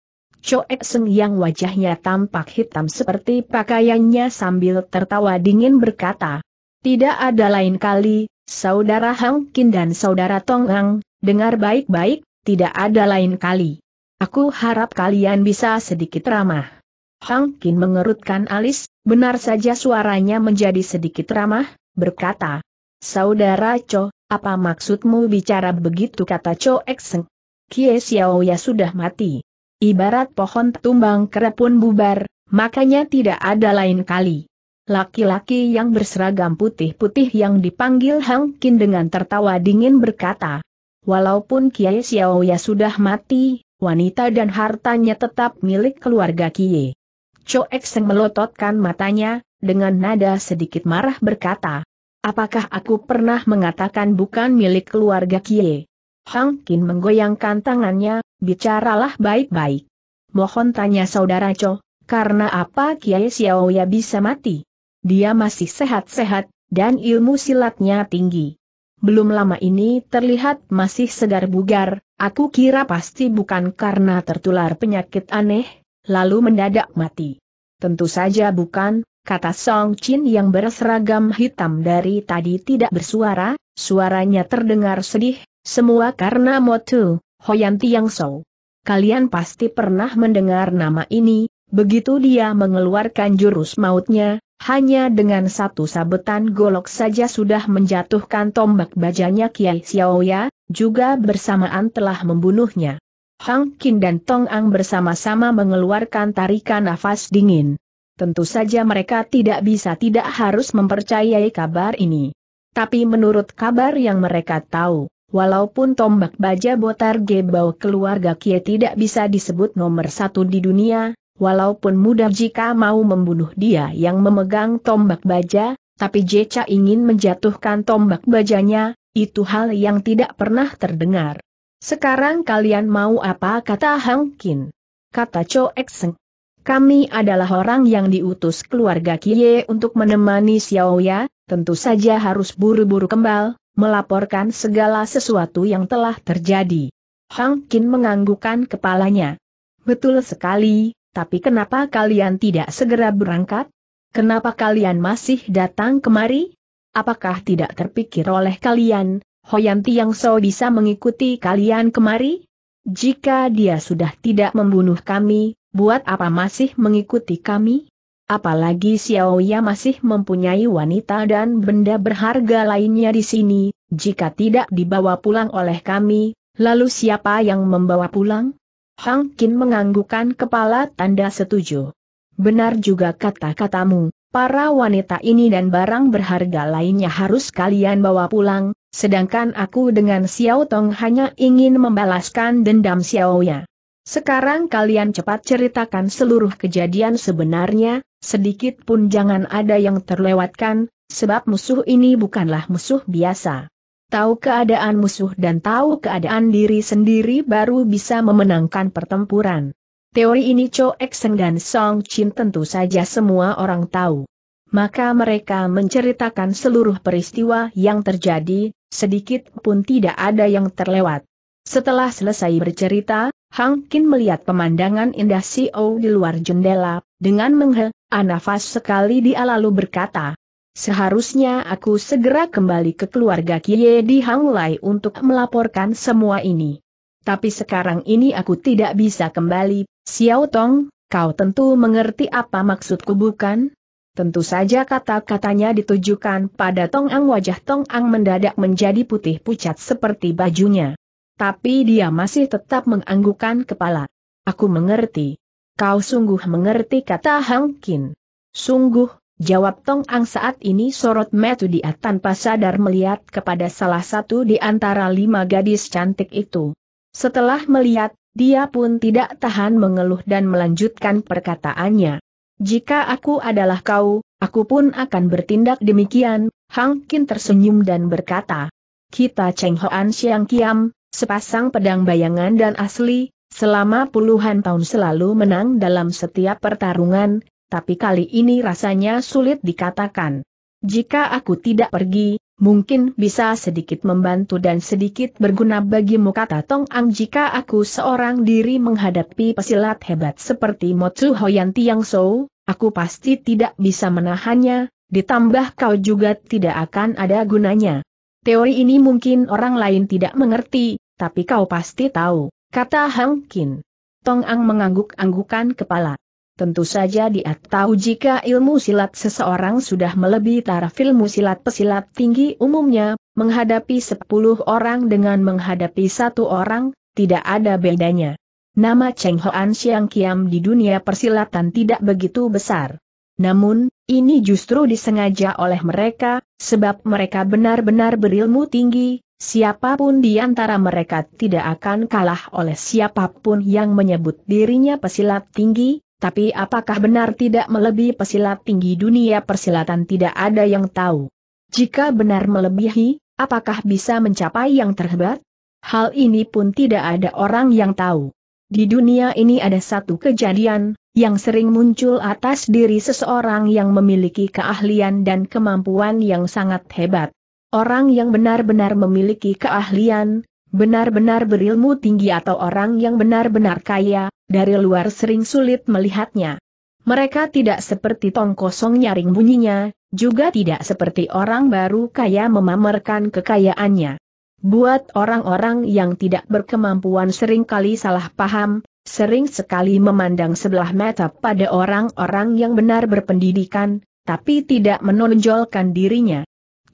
Choek Seng yang wajahnya tampak hitam seperti pakaiannya sambil tertawa dingin berkata, Tidak ada lain kali, saudara Hang Kin dan saudara Tong Ang, dengar baik-baik, tidak ada lain kali. Aku harap kalian bisa sedikit ramah. Hang Kin mengerutkan alis, benar saja suaranya menjadi sedikit ramah, berkata, Saudara Cho, apa maksudmu bicara begitu kata Cho Ekseng? Kie Xiao ya sudah mati. Ibarat pohon tumbang kera bubar, makanya tidak ada lain kali. Laki-laki yang berseragam putih-putih yang dipanggil Hang Kin dengan tertawa dingin berkata, Walaupun Kiai Xiaoya sudah mati, wanita dan hartanya tetap milik keluarga Kiai. Choek Seng melototkan matanya, dengan nada sedikit marah berkata, Apakah aku pernah mengatakan bukan milik keluarga Kiai? Hang Kin menggoyangkan tangannya, bicaralah baik-baik. Mohon tanya saudara Cho, karena apa Kiai Xiaoya bisa mati? Dia masih sehat-sehat, dan ilmu silatnya tinggi. Belum lama ini terlihat masih segar bugar, aku kira pasti bukan karena tertular penyakit aneh, lalu mendadak mati. Tentu saja bukan, kata Song Chin yang berseragam hitam dari tadi tidak bersuara, suaranya terdengar sedih, semua karena Motu, Hoyan Tiang So. Kalian pasti pernah mendengar nama ini, begitu dia mengeluarkan jurus mautnya, hanya dengan satu sabetan golok saja sudah menjatuhkan tombak bajanya Kiai Xiaoya, juga bersamaan telah membunuhnya. Hang Qin dan Tong Ang bersama-sama mengeluarkan tarikan nafas dingin. Tentu saja mereka tidak bisa tidak harus mempercayai kabar ini. Tapi menurut kabar yang mereka tahu, Walaupun tombak baja botar gebau keluarga Kie tidak bisa disebut nomor satu di dunia, walaupun mudah jika mau membunuh dia yang memegang tombak baja, tapi Jeca ingin menjatuhkan tombak bajanya, itu hal yang tidak pernah terdengar. Sekarang kalian mau apa kata Hang Kin? Kata Cho Ekseng. Kami adalah orang yang diutus keluarga Kie untuk menemani Xiaoya, tentu saja harus buru-buru kembali melaporkan segala sesuatu yang telah terjadi. Hang Qin menganggukkan kepalanya. Betul sekali, tapi kenapa kalian tidak segera berangkat? Kenapa kalian masih datang kemari? Apakah tidak terpikir oleh kalian, Hoyan So bisa mengikuti kalian kemari? Jika dia sudah tidak membunuh kami, buat apa masih mengikuti kami? Apalagi Xiao Ya masih mempunyai wanita dan benda berharga lainnya di sini, jika tidak dibawa pulang oleh kami, lalu siapa yang membawa pulang? Hang Kin menganggukkan kepala tanda setuju. Benar juga kata-katamu, para wanita ini dan barang berharga lainnya harus kalian bawa pulang, sedangkan aku dengan Xiao Tong hanya ingin membalaskan dendam Xiao Ya. Sekarang kalian cepat ceritakan seluruh kejadian sebenarnya, sedikit pun jangan ada yang terlewatkan, sebab musuh ini bukanlah musuh biasa. Tahu keadaan musuh dan tahu keadaan diri sendiri baru bisa memenangkan pertempuran. Teori ini Cho Ekseng dan Song Chin tentu saja semua orang tahu. Maka mereka menceritakan seluruh peristiwa yang terjadi, sedikit pun tidak ada yang terlewat. Setelah selesai bercerita, Hang Kin melihat pemandangan indah O di luar jendela, dengan menghela ah, nafas sekali dia lalu berkata, Seharusnya aku segera kembali ke keluarga Kie di Hang Lai untuk melaporkan semua ini. Tapi sekarang ini aku tidak bisa kembali, Xiao Tong, kau tentu mengerti apa maksudku bukan? Tentu saja kata-katanya ditujukan pada Tong Ang wajah Tong Ang mendadak menjadi putih pucat seperti bajunya. Tapi dia masih tetap menganggukkan kepala. Aku mengerti. Kau sungguh mengerti kata Hang Kin. Sungguh, jawab Tong Ang saat ini sorot metu dia tanpa sadar melihat kepada salah satu di antara lima gadis cantik itu. Setelah melihat, dia pun tidak tahan mengeluh dan melanjutkan perkataannya. Jika aku adalah kau, aku pun akan bertindak demikian, Hang Kin tersenyum dan berkata. Kita Cheng Hoan Siang Kiam, sepasang pedang bayangan dan asli, selama puluhan tahun selalu menang dalam setiap pertarungan, tapi kali ini rasanya sulit dikatakan. Jika aku tidak pergi, mungkin bisa sedikit membantu dan sedikit berguna bagimu kata Tong Ang jika aku seorang diri menghadapi pesilat hebat seperti Motsu Hoyan Tiang Sou, aku pasti tidak bisa menahannya, ditambah kau juga tidak akan ada gunanya. Teori ini mungkin orang lain tidak mengerti, tapi kau pasti tahu, kata Hang Kin. Tong Ang mengangguk-anggukan kepala. Tentu saja dia tahu jika ilmu silat seseorang sudah melebihi taraf ilmu silat pesilat tinggi umumnya, menghadapi sepuluh orang dengan menghadapi satu orang, tidak ada bedanya. Nama Cheng Hoan Xiang Kiam di dunia persilatan tidak begitu besar. Namun, ini justru disengaja oleh mereka, sebab mereka benar-benar berilmu tinggi, Siapapun di antara mereka tidak akan kalah oleh siapapun yang menyebut dirinya pesilat tinggi, tapi apakah benar tidak melebihi pesilat tinggi dunia persilatan tidak ada yang tahu. Jika benar melebihi, apakah bisa mencapai yang terhebat? Hal ini pun tidak ada orang yang tahu. Di dunia ini ada satu kejadian, yang sering muncul atas diri seseorang yang memiliki keahlian dan kemampuan yang sangat hebat. Orang yang benar-benar memiliki keahlian, benar-benar berilmu tinggi atau orang yang benar-benar kaya, dari luar sering sulit melihatnya. Mereka tidak seperti tong kosong nyaring bunyinya, juga tidak seperti orang baru kaya memamerkan kekayaannya. Buat orang-orang yang tidak berkemampuan seringkali salah paham, sering sekali memandang sebelah mata pada orang-orang yang benar berpendidikan, tapi tidak menonjolkan dirinya.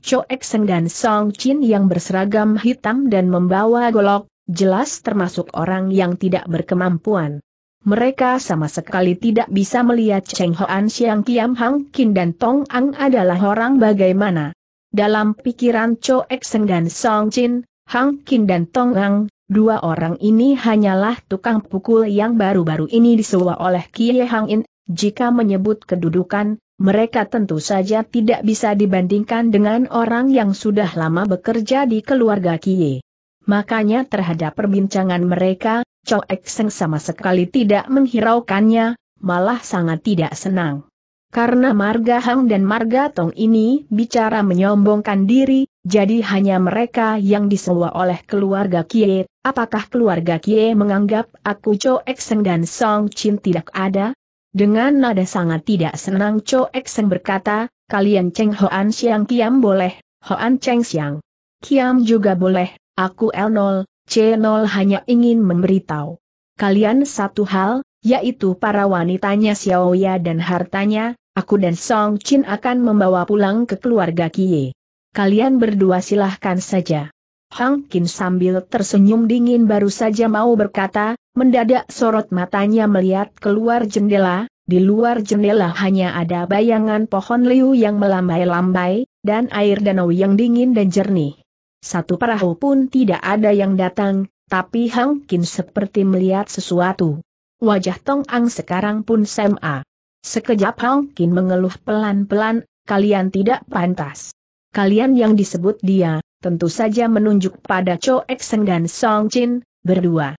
Cho Xeng dan Song Chin yang berseragam hitam dan membawa golok, jelas termasuk orang yang tidak berkemampuan. Mereka sama sekali tidak bisa melihat Cheng Hoan Siang Kiam Hang Kin dan Tong Ang adalah orang bagaimana. Dalam pikiran Cho Xeng dan Song Chin, Hang Kin dan Tong Ang, dua orang ini hanyalah tukang pukul yang baru-baru ini disewa oleh Kie Hang In. Jika menyebut kedudukan, mereka tentu saja tidak bisa dibandingkan dengan orang yang sudah lama bekerja di keluarga Kie. Makanya terhadap perbincangan mereka, Chow Ekseng sama sekali tidak menghiraukannya, malah sangat tidak senang. Karena Marga Hang dan Marga Tong ini bicara menyombongkan diri, jadi hanya mereka yang disewa oleh keluarga Kie. Apakah keluarga Kie menganggap aku Chow Ekseng dan Song Chin tidak ada? Dengan nada sangat tidak senang Cho Ekseng berkata, kalian Cheng Hoan Siang Kiam boleh, Hoan Cheng Siang Kiam juga boleh, aku L0, C0 hanya ingin memberitahu. Kalian satu hal, yaitu para wanitanya Xiaoya dan hartanya, aku dan Song Chin akan membawa pulang ke keluarga Kie. Kalian berdua silahkan saja. Hang Kin sambil tersenyum dingin baru saja mau berkata, Mendadak sorot matanya melihat keluar jendela, di luar jendela hanya ada bayangan pohon liu yang melambai-lambai, dan air danau yang dingin dan jernih. Satu perahu pun tidak ada yang datang, tapi Hang Kin seperti melihat sesuatu. Wajah Tong Ang sekarang pun sema. Sekejap Hang Kin mengeluh pelan-pelan, kalian tidak pantas. Kalian yang disebut dia, tentu saja menunjuk pada Cho Ek Seng dan Song Chin, berdua.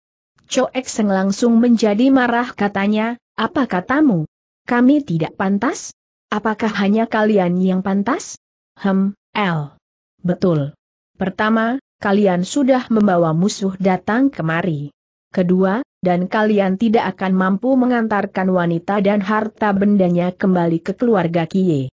Cho Ekseng langsung menjadi marah katanya, apa katamu? Kami tidak pantas? Apakah hanya kalian yang pantas? Hem, L. Betul. Pertama, kalian sudah membawa musuh datang kemari. Kedua, dan kalian tidak akan mampu mengantarkan wanita dan harta bendanya kembali ke keluarga Kie.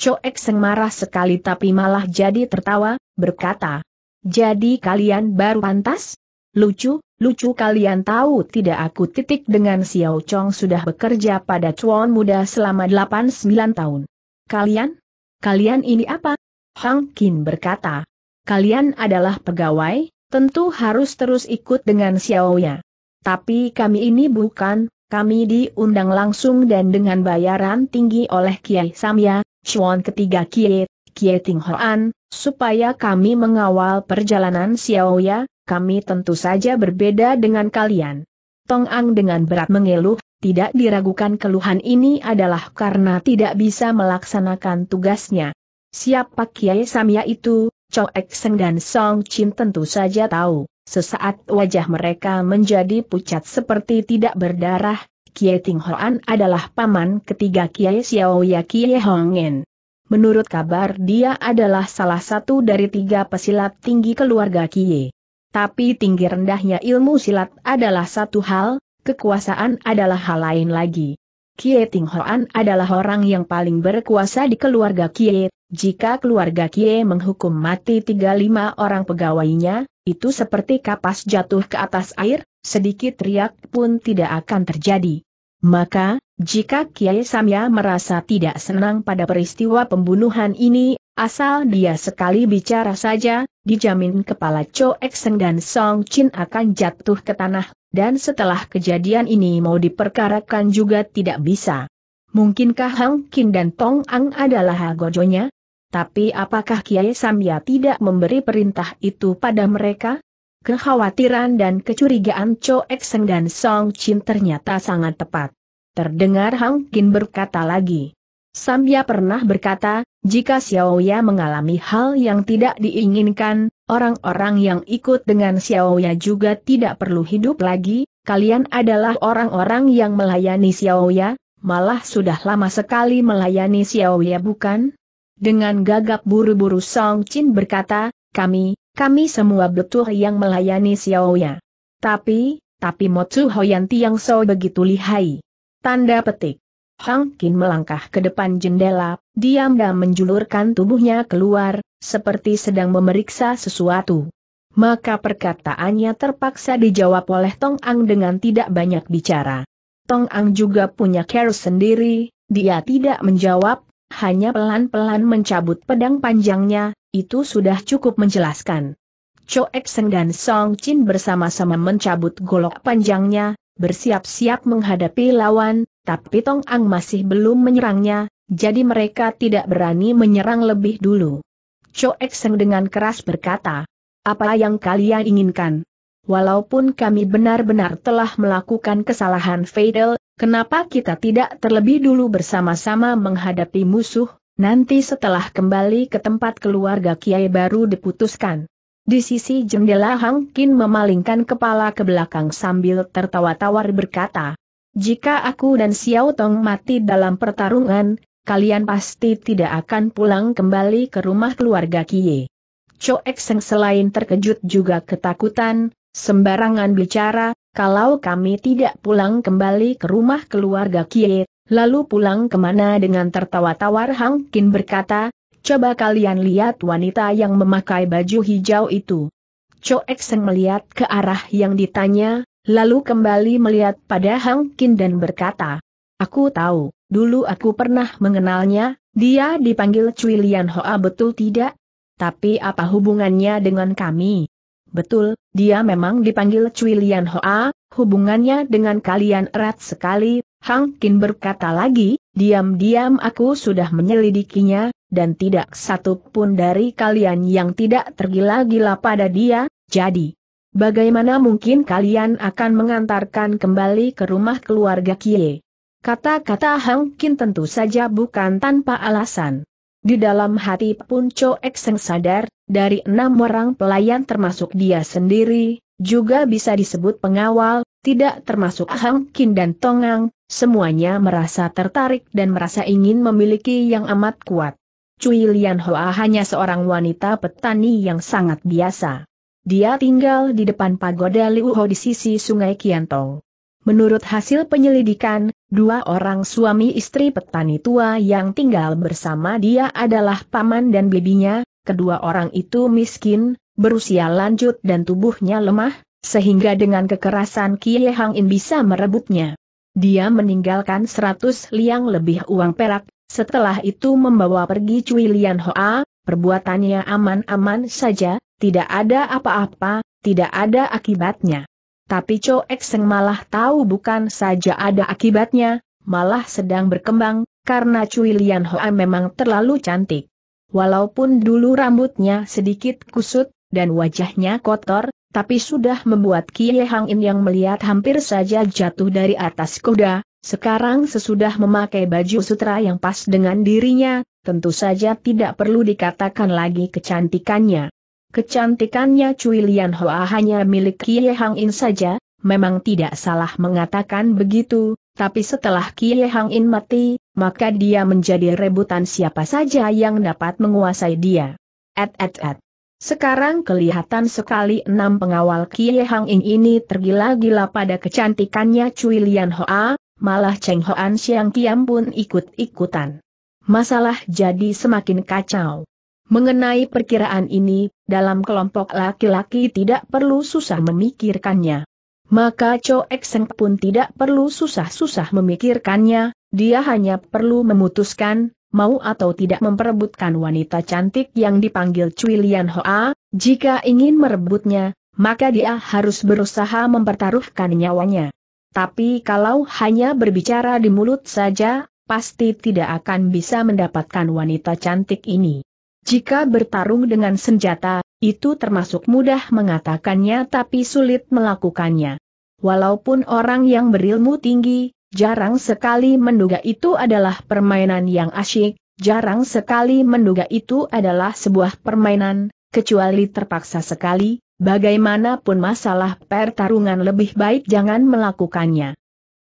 Coek Seng marah sekali tapi malah jadi tertawa, berkata, Jadi kalian baru pantas? Lucu, Lucu kalian tahu tidak aku titik dengan Xiao Chong sudah bekerja pada Chuan muda selama 8-9 tahun. Kalian? Kalian ini apa? Hang Qin berkata. Kalian adalah pegawai, tentu harus terus ikut dengan Xiao Ya. Tapi kami ini bukan, kami diundang langsung dan dengan bayaran tinggi oleh Kiai Samya, Chuan ketiga Kiai, Kiai Ting Hoan, supaya kami mengawal perjalanan Xiao Ya, kami tentu saja berbeda dengan kalian. Tong Ang dengan berat mengeluh, tidak diragukan keluhan ini adalah karena tidak bisa melaksanakan tugasnya. Siapa Kiai Samia itu, Choek Seng dan Song Chin tentu saja tahu. Sesaat wajah mereka menjadi pucat seperti tidak berdarah, Kiai Ting Hoan adalah paman ketiga Kiai Xiao Ya Kiai Hongen. Menurut kabar dia adalah salah satu dari tiga pesilat tinggi keluarga Kiai. Tapi tinggi rendahnya ilmu silat adalah satu hal, kekuasaan adalah hal lain lagi. Kie Ting Hoan adalah orang yang paling berkuasa di keluarga Kie. Jika keluarga Kie menghukum mati 35 orang pegawainya, itu seperti kapas jatuh ke atas air, sedikit riak pun tidak akan terjadi. Maka, jika Kie Samya merasa tidak senang pada peristiwa pembunuhan ini, Asal dia sekali bicara saja, dijamin kepala Cho Ekseng dan Song Chin akan jatuh ke tanah, dan setelah kejadian ini mau diperkarakan juga tidak bisa. Mungkinkah Hang Kin dan Tong Ang adalah hagojonya? Tapi apakah Kiai Samya tidak memberi perintah itu pada mereka? Kekhawatiran dan kecurigaan Cho Ekseng dan Song Chin ternyata sangat tepat. Terdengar Hang Kin berkata lagi. Sambia pernah berkata, jika Xiaoya mengalami hal yang tidak diinginkan, orang-orang yang ikut dengan Xiaoya juga tidak perlu hidup lagi, kalian adalah orang-orang yang melayani Xiaoya, malah sudah lama sekali melayani Xiaoya bukan? Dengan gagap buru-buru Song Qin berkata, kami, kami semua betul yang melayani Xiaoya. Tapi, tapi Motsu Hoyanti yang so begitu lihai. Tanda petik. Hang Kin melangkah ke depan jendela, diam-diam menjulurkan tubuhnya keluar, seperti sedang memeriksa sesuatu. Maka perkataannya terpaksa dijawab oleh Tong Ang dengan tidak banyak bicara. Tong Ang juga punya care sendiri, dia tidak menjawab, hanya pelan-pelan mencabut pedang panjangnya, itu sudah cukup menjelaskan. Cho Ekseng dan Song Chin bersama-sama mencabut golok panjangnya, bersiap-siap menghadapi lawan, tapi Tong Ang masih belum menyerangnya, jadi mereka tidak berani menyerang lebih dulu. Cho dengan keras berkata, apa yang kalian inginkan? Walaupun kami benar-benar telah melakukan kesalahan fatal, kenapa kita tidak terlebih dulu bersama-sama menghadapi musuh, nanti setelah kembali ke tempat keluarga Kiai baru diputuskan. Di sisi jendela Hang Kin memalingkan kepala ke belakang sambil tertawa-tawar berkata, jika aku dan Xiao Tong mati dalam pertarungan, kalian pasti tidak akan pulang kembali ke rumah keluarga Kie. Cho Ekseng selain terkejut juga ketakutan, sembarangan bicara, kalau kami tidak pulang kembali ke rumah keluarga Kie, lalu pulang kemana dengan tertawa tawar Hang Kin berkata, coba kalian lihat wanita yang memakai baju hijau itu. Cho Ekseng melihat ke arah yang ditanya, lalu kembali melihat pada Hang Kin dan berkata, Aku tahu, dulu aku pernah mengenalnya, dia dipanggil Cui Lian Hoa betul tidak? Tapi apa hubungannya dengan kami? Betul, dia memang dipanggil Cui Lian Hoa, hubungannya dengan kalian erat sekali, Hang Kin berkata lagi, diam-diam aku sudah menyelidikinya, dan tidak satu pun dari kalian yang tidak tergila-gila pada dia, jadi, Bagaimana mungkin kalian akan mengantarkan kembali ke rumah keluarga Kie? Kata-kata Hang Kin tentu saja bukan tanpa alasan. Di dalam hati pun Cho Ekseng sadar, dari enam orang pelayan termasuk dia sendiri, juga bisa disebut pengawal, tidak termasuk Hang Kin dan Tongang, semuanya merasa tertarik dan merasa ingin memiliki yang amat kuat. Cui Lian Hoa hanya seorang wanita petani yang sangat biasa. Dia tinggal di depan pagoda Liuho di sisi sungai Kiantong. Menurut hasil penyelidikan, dua orang suami istri petani tua yang tinggal bersama dia adalah paman dan bibinya, kedua orang itu miskin, berusia lanjut dan tubuhnya lemah, sehingga dengan kekerasan Kie Hang In bisa merebutnya. Dia meninggalkan 100 liang lebih uang perak, setelah itu membawa pergi Cui Lian Hoa, perbuatannya aman-aman saja, tidak ada apa-apa, tidak ada akibatnya. Tapi Cho Ekseng malah tahu bukan saja ada akibatnya, malah sedang berkembang, karena Cui Lian Hoa memang terlalu cantik. Walaupun dulu rambutnya sedikit kusut, dan wajahnya kotor, tapi sudah membuat Kie Hang In yang melihat hampir saja jatuh dari atas kuda, sekarang sesudah memakai baju sutra yang pas dengan dirinya, tentu saja tidak perlu dikatakan lagi kecantikannya. Kecantikannya Cui Lian Hoa hanya milik Kie Hang In saja, memang tidak salah mengatakan begitu, tapi setelah Kie Hang In mati, maka dia menjadi rebutan siapa saja yang dapat menguasai dia. At at at. Sekarang kelihatan sekali enam pengawal Kie Hang In ini tergila-gila pada kecantikannya Cui Lian Hoa, malah Cheng Hoan Siang Kiam pun ikut-ikutan. Masalah jadi semakin kacau. Mengenai perkiraan ini, dalam kelompok laki-laki tidak perlu susah memikirkannya. Maka Cho Ekseng pun tidak perlu susah-susah memikirkannya, dia hanya perlu memutuskan, mau atau tidak memperebutkan wanita cantik yang dipanggil Cui Lian Hoa, jika ingin merebutnya, maka dia harus berusaha mempertaruhkan nyawanya. Tapi kalau hanya berbicara di mulut saja, pasti tidak akan bisa mendapatkan wanita cantik ini. Jika bertarung dengan senjata, itu termasuk mudah mengatakannya tapi sulit melakukannya. Walaupun orang yang berilmu tinggi, jarang sekali menduga itu adalah permainan yang asyik, jarang sekali menduga itu adalah sebuah permainan, kecuali terpaksa sekali, bagaimanapun masalah pertarungan lebih baik jangan melakukannya.